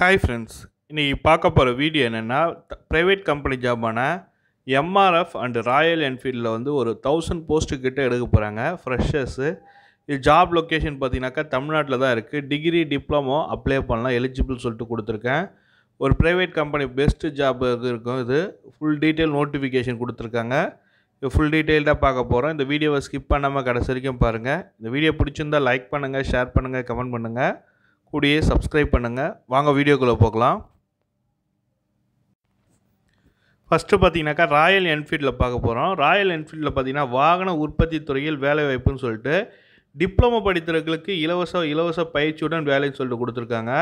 hi friends இன்றைக்கி பார்க்க போகிற வீடியோ என்னென்னா ப்ரைவேட் கம்பெனி ஜாபான எம்ஆர்எஃப் அண்டு ராயல் என்ஃபீல்டில் வந்து ஒரு தௌசண்ட் போஸ்ட்டு கிட்டே எடுக்க போகிறாங்க ஃப்ரெஷர்ஸு இது ஜாப் லொக்கேஷன் பார்த்தீங்கன்னாக்கா தமிழ்நாட்டில் தான் இருக்குது டிகிரி டிப்ளமோ அப்ளை பண்ணலாம் எலிஜிபிள் சொல்லிட்டு கொடுத்துருக்கேன் ஒரு ப்ரைவேட் கம்பெனி பெஸ்ட்டு ஜாப் இருக்கும் இது ஃபுல் டீட்டெயில் நோட்டிஃபிகேஷன் கொடுத்துருக்காங்க இது ஃபுல் டீட்டெயில்டாக பார்க்க போகிறோம் இந்த வீடியோவை ஸ்கிப் பண்ணாமல் கடைசி வரைக்கும் பாருங்கள் இந்த வீடியோ பிடிச்சிருந்தால் லைக் பண்ணுங்கள் ஷேர் பண்ணுங்கள் கமெண்ட் பண்ணுங்கள் கூடியே சப்ஸ்கிரைப் பண்ணுங்கள் வாங்க வீடியோக்குள்ளே போகலாம் ஃபஸ்ட்டு பார்த்தீங்கன்னாக்கா ராயல் என்ஃபீல்டில் பார்க்க போகிறோம் ராயல் என்ஃபீல்டில் பார்த்தீங்கன்னா வாகன உற்பத்தி துறையில் வேலைவாய்ப்புன்னு சொல்லிட்டு டிப்ளமோ படித்தவர்களுக்கு இலவச இலவச பயிற்சியுடன் வேலைன்னு சொல்லிட்டு கொடுத்துருக்காங்க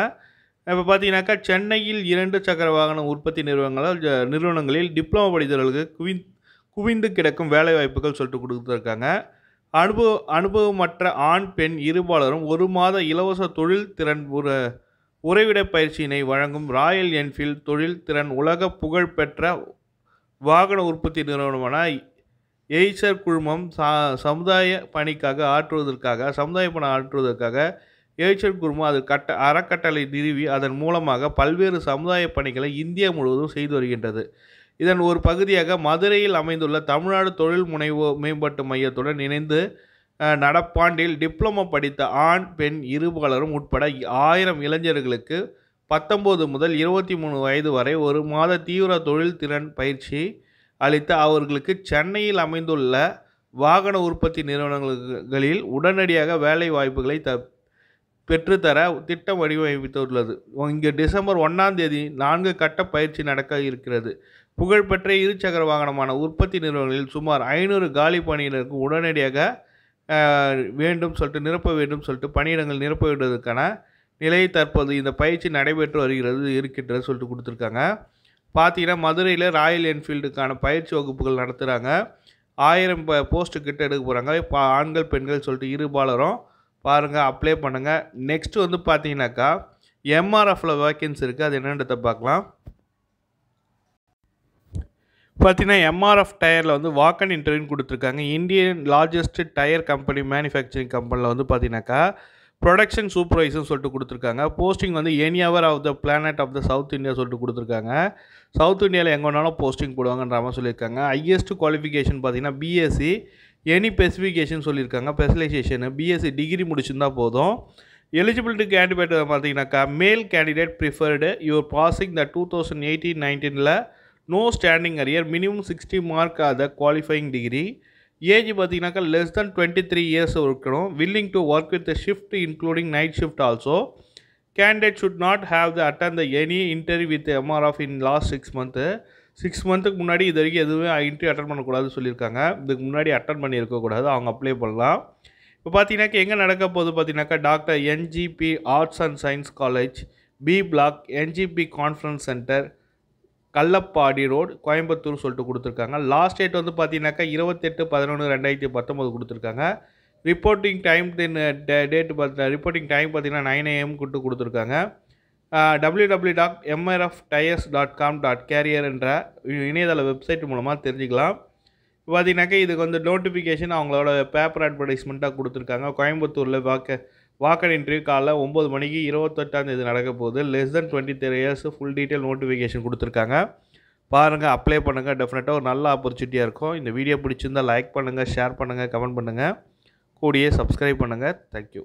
இப்போ பார்த்தீங்கன்னாக்கா சென்னையில் இரண்டு சக்கர வாகன உற்பத்தி நிறுவனங்களால் நிறுவனங்களில் டிப்ளமோ படித்தவர்களுக்கு குவிந் குவிந்து கிடக்கும் வேலைவாய்ப்புகள் சொல்லிட்டு கொடுத்துருக்காங்க அனுபவ அனுபவமற்ற ஆண் பெண் இருபாலரும் ஒரு மாத இலவச தொழில் திறன் உற உறைவிட பயிற்சியினை வழங்கும் ராயல் என்ஃபீல்ட் தொழில் திறன் உலக புகழ்பெற்ற வாகன உற்பத்தி நிறுவனமான எய்சர் குழுமம் சா சமுதாய பணிக்காக ஆற்றுவதற்காக சமுதாய பணம் ஆற்றுவதற்காக எய்சர் குழுமம் அது கட்ட அறக்கட்டளை நிறுவி அதன் மூலமாக பல்வேறு சமுதாய பணிகளை இந்தியா முழுவதும் செய்து வருகின்றது இதன் ஒரு பகுதியாக மதுரையில் அமைந்துள்ள தமிழ்நாடு தொழில் முனைவு மேம்பாட்டு மையத்துடன் இணைந்து நடப்பாண்டில் டிப்ளமோ படித்த ஆண் பெண் இருபலரும் உட்பட ஆயிரம் இளைஞர்களுக்கு பத்தொம்போது முதல் இருபத்தி மூணு வயது வரை ஒரு மாத தீவிர தொழில் திறன் பயிற்சி அளித்த அவர்களுக்கு சென்னையில் அமைந்துள்ள வாகன உற்பத்தி நிறுவனங்களில் உடனடியாக வேலை வாய்ப்புகளை த பெற்றுத்தர திட்டம் வடிவமைத்துள்ளது இங்கே டிசம்பர் ஒன்றாம் தேதி நான்கு கட்ட பயிற்சி நடக்க இருக்கிறது புகழ்பெற்ற இருசக்கர வாகனமான உற்பத்தி நிறுவனங்களில் சுமார் ஐநூறு காலி பணியினருக்கு உடனடியாக வேண்டும் சொல்லிட்டு நிரப்ப வேண்டும் சொல்லிட்டு பணியிடங்கள் நிரப்ப வேண்டுவதற்கான நிலை தற்போது இந்த பயிற்சி நடைபெற்று வருகிறது இருக்கின்றது சொல்லிட்டு கொடுத்துருக்காங்க பார்த்தீங்கன்னா மதுரையில் ராயல் என்ஃபீல்டுக்கான பயிற்சி வகுப்புகள் நடத்துகிறாங்க ஆயிரம் ப போஸ்ட்டு கிட்ட எடுக்க போகிறாங்க பா ஆண்கள் பெண்கள் சொல்லிட்டு இருபாலரும் பாருங்கள் அப்ளை பண்ணுங்கள் நெக்ஸ்ட்டு வந்து பார்த்தீங்கன்னாக்கா எம்ஆர்எஃப்பில் வேக்கன்சி இருக்குது அது என்னென்னத்தை பார்க்கலாம் பார்த்தீங்கன்னா எம்ஆர்எஃப் டயரில் வந்து வாக்கன் இன்டர்வியூ கொடுத்துருக்காங்க Indian largest tyre company manufacturing கம்பெனியில் வந்து பார்த்தீங்கன்னாக்கா ப்ரொடக்ஷன் சூப்பர்வைசர்னு சொல்லிட்டு கொடுத்துருக்காங்க போஸ்டிங் வந்து any hour of the planet of the South India சொல்லிட்டு கொடுத்துருக்காங்க சவுத் இந்தியாவில் எங்கே வேணாலும் போஸ்டிங் போடுவாங்கன்ற மாதிரி சொல்லியிருக்காங்க ஹையஸ்ட் குவாலிஃபிகேஷன் பார்த்தீங்கன்னா பிஎஸ்சி எனி ஸ்பெசிஃபிகேஷன் சொல்லியிருக்காங்க ஸ்பெஷலைசேஷனு பிஎஸ்சி டிகிரி முடிச்சிருந்தா போதும் எலிஜிபிலிட்டி கேண்டிடேட் பார்த்தீங்கன்னாக்கா male candidate preferred your passing the two thousand eighteen நைன்டீனில் no standing arrear minimum sixty mark at the qualifying degree age பார்த்தீங்கன்னாக்கா less than twenty three years இருக்கணும் willing to work with shift including night shift also candidate should not have the attend the any interview with MR in last six month six மந்த்துக்கு முன்னாடி இது வரைக்கும் எதுவுமே interview attend பண்ணக்கூடாதுன்னு சொல்லியிருக்காங்க இதுக்கு முன்னாடி அட்டன் பண்ணியிருக்கக்கூடாது அவங்க அப்ளை பண்ணலாம் இப்போ பார்த்தீங்கன்னாக்கா எங்கே நடக்க போகுது பார்த்தீங்கன்னாக்கா doctor NGP arts and science college B block NGP conference centre Kallappadi road Coimbatore சொல்லிட்டு கொடுத்துருக்காங்க லாஸ்ட் டேட் வந்து பார்த்தீங்கன்னாக்கா இருபத்தெட்டு பதினொன்று ரெண்டாயிரத்தி பத்தொம்போது கொடுத்துருக்காங்க ரிப்போர்ட்டிங் டைம் தென் டேட்டு பார்த்தீங்கன்னா ரிப்போர்ட்டிங் டைம் பார்த்தீங்கன்னா நைன் ஏஎம் கூட்டு கொடுத்துருக்காங்க W W dot MRF tyres dot com dot career என்ற இணையதள வெப்சைட் மூலமாக தெரிஞ்சுக்கலாம் பார்த்தீங்கன்னாக்கா இதுக்கு வந்து நோட்டிஃபிகேஷன் அவங்களோட பேப்பர் அட்வர்டைஸ்மெண்ட்டாக கொடுத்துருக்காங்க கோயம்புத்தூரில் வாக்க வாக்கன் இன்டர்வியூ காலைல ஒம்பது மணிக்கு இருபத்தெட்டாம் தேதி நடக்க போகுது less than twenty three years full detail notification கொடுத்துருக்காங்க பாருங்கள் அப்ளை பண்ணுங்கள் டெஃபினட்டாக ஒரு நல்ல ஆப்பர்ச்சுனிட்டியாக இருக்கும் இந்த வீடியோ பிடிச்சிருந்தால் லைக் பண்ணுங்கள் ஷேர் பண்ணுங்கள் கமெண்ட் பண்ணுங்கள் கூடியே சப்ஸ்கிரைப் பண்ணுங்கள் தேங்க்யூ